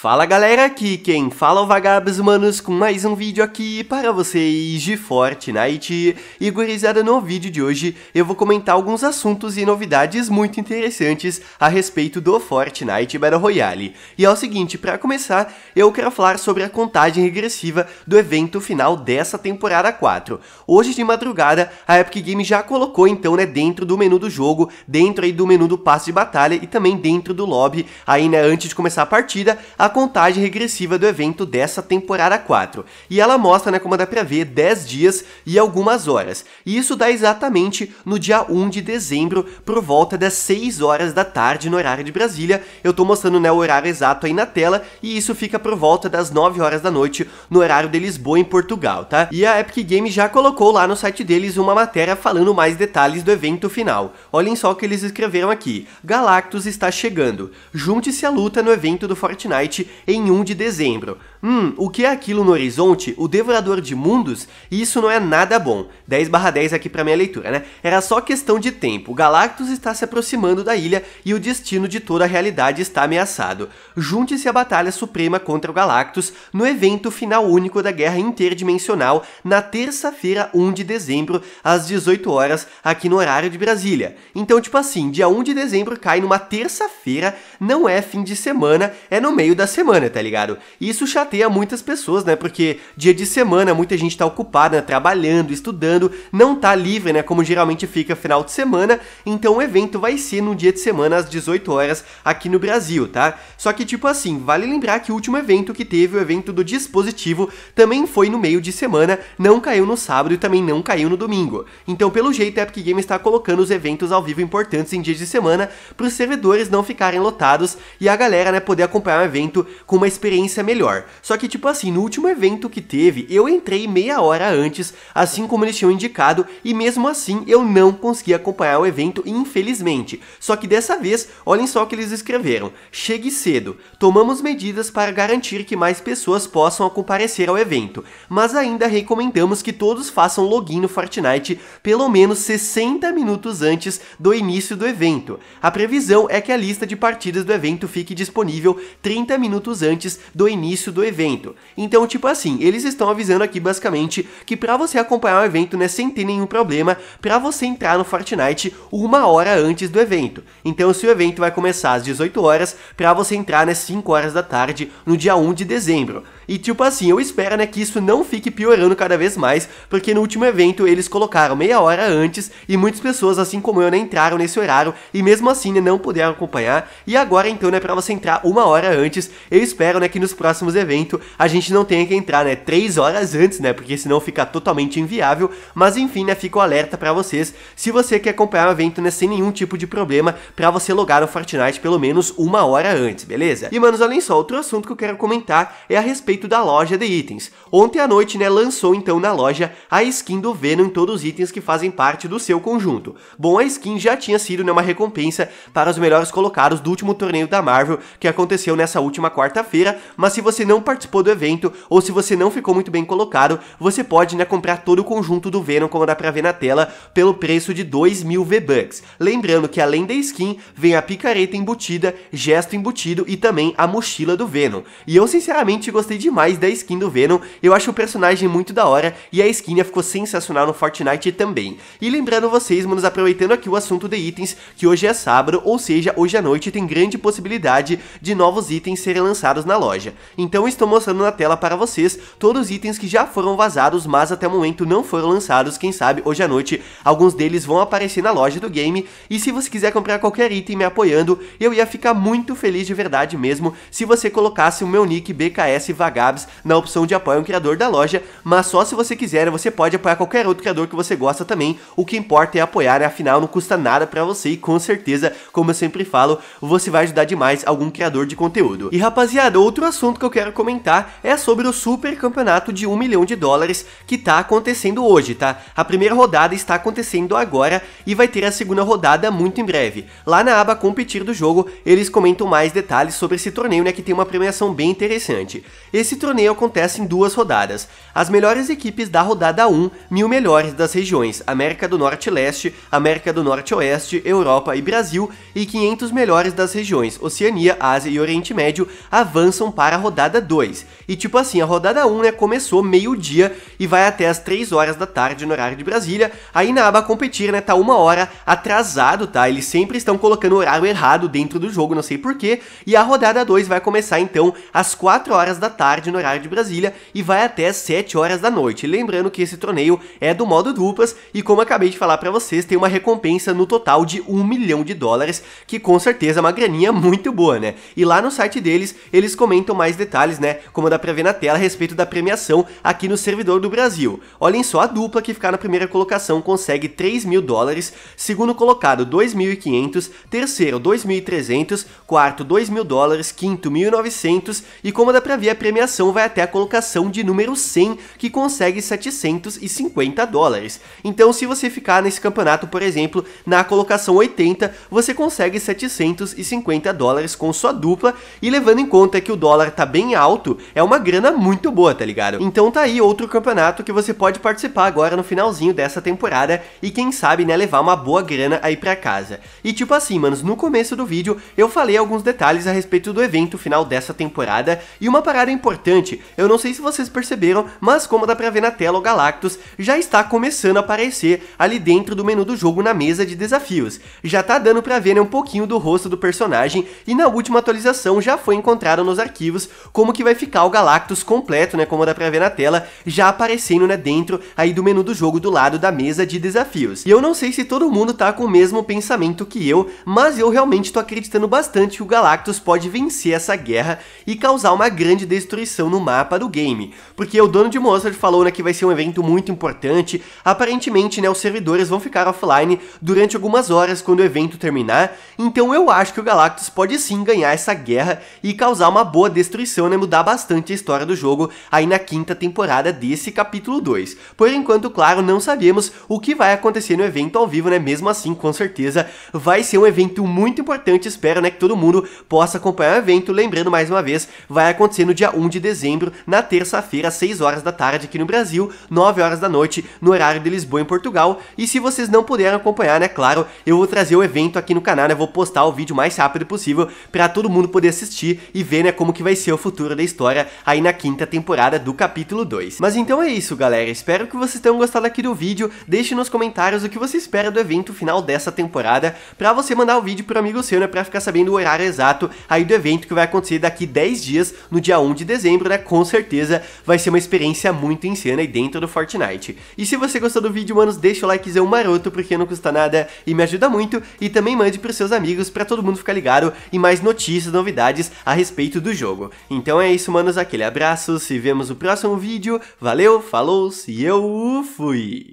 Fala galera, aqui quem fala é o Vagabos Manos com mais um vídeo aqui para vocês de Fortnite. E gurizada, no vídeo de hoje eu vou comentar alguns assuntos e novidades muito interessantes a respeito do Fortnite Battle Royale. E é o seguinte, para começar, eu quero falar sobre a contagem regressiva do evento final dessa temporada 4. Hoje de madrugada, a Epic Games já colocou então, né, dentro do menu do jogo, dentro aí do menu do passe de batalha e também dentro do lobby, aí né, antes de começar a partida, a contagem regressiva do evento dessa temporada 4, e ela mostra né, como dá pra ver 10 dias e algumas horas, e isso dá exatamente no dia 1 de dezembro, por volta das 6 horas da tarde no horário de Brasília, eu tô mostrando né, o horário exato aí na tela, e isso fica por volta das 9 horas da noite no horário de Lisboa em Portugal, tá? E a Epic Games já colocou lá no site deles uma matéria falando mais detalhes do evento final. Olhem só o que eles escreveram aqui, Galactus está chegando, junte-se à luta no evento do Fortnite em 1 de dezembro. Hum, o que é aquilo no horizonte? O Devorador de Mundos? Isso não é nada bom. 10 barra 10 aqui pra minha leitura, né? Era só questão de tempo. Galactus está se aproximando da ilha e o destino de toda a realidade está ameaçado. Junte-se à Batalha Suprema contra o Galactus no evento final único da Guerra Interdimensional na terça-feira, 1 de dezembro, às 18 horas, aqui no horário de Brasília. Então, tipo assim, dia 1 de dezembro cai numa terça-feira, não é fim de semana, é no meio da semana, tá ligado? E isso chateia muitas pessoas, né? Porque dia de semana muita gente tá ocupada, né? trabalhando, estudando, não tá livre, né? Como geralmente fica final de semana. Então o evento vai ser no dia de semana às 18 horas aqui no Brasil, tá? Só que tipo assim, vale lembrar que o último evento que teve, o evento do dispositivo, também foi no meio de semana, não caiu no sábado e também não caiu no domingo. Então, pelo jeito, a Epic Games está colocando os eventos ao vivo importantes em dias de semana para os servidores não ficarem lotados e a galera, né, poder acompanhar o evento evento com uma experiência melhor. Só que, tipo assim, no último evento que teve, eu entrei meia hora antes, assim como eles tinham indicado, e mesmo assim eu não consegui acompanhar o evento, infelizmente. Só que dessa vez, olhem só o que eles escreveram: chegue cedo, tomamos medidas para garantir que mais pessoas possam comparecer ao evento, mas ainda recomendamos que todos façam login no Fortnite pelo menos 60 minutos antes do início do evento. A previsão é que a lista de partidas do evento fique disponível 30 minutos antes do início do evento. Então, tipo assim, eles estão avisando aqui basicamente que para você acompanhar o evento, né, sem ter nenhum problema, para você entrar no Fortnite uma hora antes do evento. Então, se o evento vai começar às 18 horas, para você entrar, né, 5 horas da tarde no dia 1 de dezembro. E tipo assim, eu espero né, que isso não fique piorando cada vez mais, porque no último evento eles colocaram meia hora antes e muitas pessoas, assim como eu, né, entraram nesse horário e mesmo assim né, não puderam acompanhar. E agora então, né, pra você entrar uma hora antes, eu espero né, que nos próximos eventos a gente não tenha que entrar né, três horas antes, né, porque senão fica totalmente inviável. Mas enfim, né, fica o alerta para vocês se você quer acompanhar o evento né, sem nenhum tipo de problema para você logar no Fortnite pelo menos uma hora antes, beleza? E manos, além só, outro assunto que eu quero comentar é a respeito respeito da loja de itens. Ontem à noite, né, lançou então na loja a skin do Venom em todos os itens que fazem parte do seu conjunto. Bom, a skin já tinha sido né, uma recompensa para os melhores colocados do último torneio da Marvel, que aconteceu nessa última quarta-feira, mas se você não participou do evento, ou se você não ficou muito bem colocado, você pode né, comprar todo o conjunto do Venom, como dá pra ver na tela, pelo preço de 2 mil V-Bucks. Lembrando que além da skin, vem a picareta embutida, gesto embutido e também a mochila do Venom. E eu sinceramente gostei demais da skin do Venom, eu acho o personagem muito da hora e a skin ficou sensacional no Fortnite também. E lembrando vocês, manos, aproveitando aqui o assunto de itens, que hoje é sábado, ou seja, hoje à noite tem grande possibilidade de novos itens serem lançados na loja. Então estou mostrando na tela para vocês todos os itens que já foram vazados, mas até o momento não foram lançados, quem sabe hoje à noite alguns deles vão aparecer na loja do game, e se você quiser comprar qualquer item me apoiando, eu ia ficar muito feliz de verdade mesmo se você colocasse o meu nick BKS Vagar Gabs na opção de apoio um criador da loja, mas só se você quiser, você pode apoiar qualquer outro criador que você gosta também. O que importa é apoiar, afinal não custa nada para você e com certeza, como eu sempre falo, você vai ajudar demais algum criador de conteúdo. E rapaziada, outro assunto que eu quero comentar é sobre o super campeonato de 1 milhão de dólares que tá acontecendo hoje, tá? A primeira rodada está acontecendo agora e vai ter a segunda rodada muito em breve. Lá na aba competir do jogo, eles comentam mais detalhes sobre esse torneio, né, que tem uma premiação bem interessante. E esse torneio acontece em duas rodadas. As melhores equipes da rodada 1 mil melhores das regiões América do Norte e Leste, América do Norte e Oeste, Europa e Brasil e 500 melhores das regiões Oceania, Ásia e Oriente Médio avançam para a rodada 2. E tipo assim, a rodada 1 né, começou meio-dia e vai até as 3 horas da tarde no horário de Brasília. Aí na aba competir, né, tá uma hora atrasado, tá? Eles sempre estão colocando o horário errado dentro do jogo, não sei porquê. E a rodada 2 vai começar então às 4 horas da tarde tarde no horário de Brasília e vai até 7 horas da noite. Lembrando que esse torneio é do modo duplas e como acabei de falar para vocês, tem uma recompensa no total de 1 milhão de dólares, que com certeza é uma graninha muito boa, né? E lá no site deles, eles comentam mais detalhes, né, como dá pra ver na tela, a respeito da premiação aqui no servidor do Brasil. Olhem só, a dupla que ficar na primeira colocação consegue 3 mil dólares, segundo colocado 2.500, terceiro 2.300, quarto 2 mil dólares, quinto 1.900 e como dá pra ver a premiação premiação vai até a colocação de número 100, que consegue 750 dólares. Então, se você ficar nesse campeonato, por exemplo, na colocação 80, você consegue 750 dólares com sua dupla, e levando em conta que o dólar tá bem alto, é uma grana muito boa, tá ligado? Então tá aí outro campeonato que você pode participar agora no finalzinho dessa temporada, e quem sabe, né, levar uma boa grana aí pra casa. E tipo assim, manos, no começo do vídeo eu falei alguns detalhes a respeito do evento final dessa temporada, e uma parada importante importante, eu não sei se vocês perceberam, mas como dá pra ver na tela, o Galactus já está começando a aparecer ali dentro do menu do jogo na mesa de desafios. Já tá dando pra ver né, um pouquinho do rosto do personagem e na última atualização já foi encontrado nos arquivos como que vai ficar o Galactus completo, né, como dá pra ver na tela, já aparecendo né, dentro aí do menu do jogo do lado da mesa de desafios. E eu não sei se todo mundo tá com o mesmo pensamento que eu, mas eu realmente tô acreditando bastante que o Galactus pode vencer essa guerra e causar uma grande destruição no mapa do game, porque o dono de Mozart falou né, que vai ser um evento muito importante, aparentemente né, os servidores vão ficar offline durante algumas horas quando o evento terminar, então eu acho que o Galactus pode sim ganhar essa guerra e causar uma boa destruição, né, mudar bastante a história do jogo aí na quinta temporada desse capítulo 2. Por enquanto, claro, não sabemos o que vai acontecer no evento ao vivo, né, mesmo assim, com certeza, vai ser um evento muito importante, espero, né, que todo mundo possa acompanhar o evento, lembrando mais uma vez, vai acontecer no dia 1 de dezembro, na terça-feira, às 6 horas da tarde aqui no Brasil, 9 horas da noite no horário de Lisboa em Portugal. E se vocês não puderam acompanhar, né, claro, eu vou trazer o evento aqui no canal, né, vou postar o vídeo mais rápido possível para todo mundo poder assistir e ver, né, como que vai ser o futuro da história aí na quinta temporada do capítulo 2. Mas então é isso, galera. Espero que vocês tenham gostado aqui do vídeo. Deixe nos comentários o que você espera do evento final dessa temporada para você mandar o vídeo pro amigo seu, né, para ficar sabendo o horário exato aí do evento que vai acontecer daqui 10 dias, no dia 1 de dezembro dezembro, né, com certeza vai ser uma experiência muito insana aí dentro do Fortnite. E se você gostou do vídeo, manos, deixa o likezão maroto, porque não custa nada e me ajuda muito, e também mande pros seus amigos para todo mundo ficar ligado e mais notícias, novidades a respeito do jogo. Então é isso, manos, aquele abraço, se vemos no próximo vídeo, valeu, falou, e eu fui!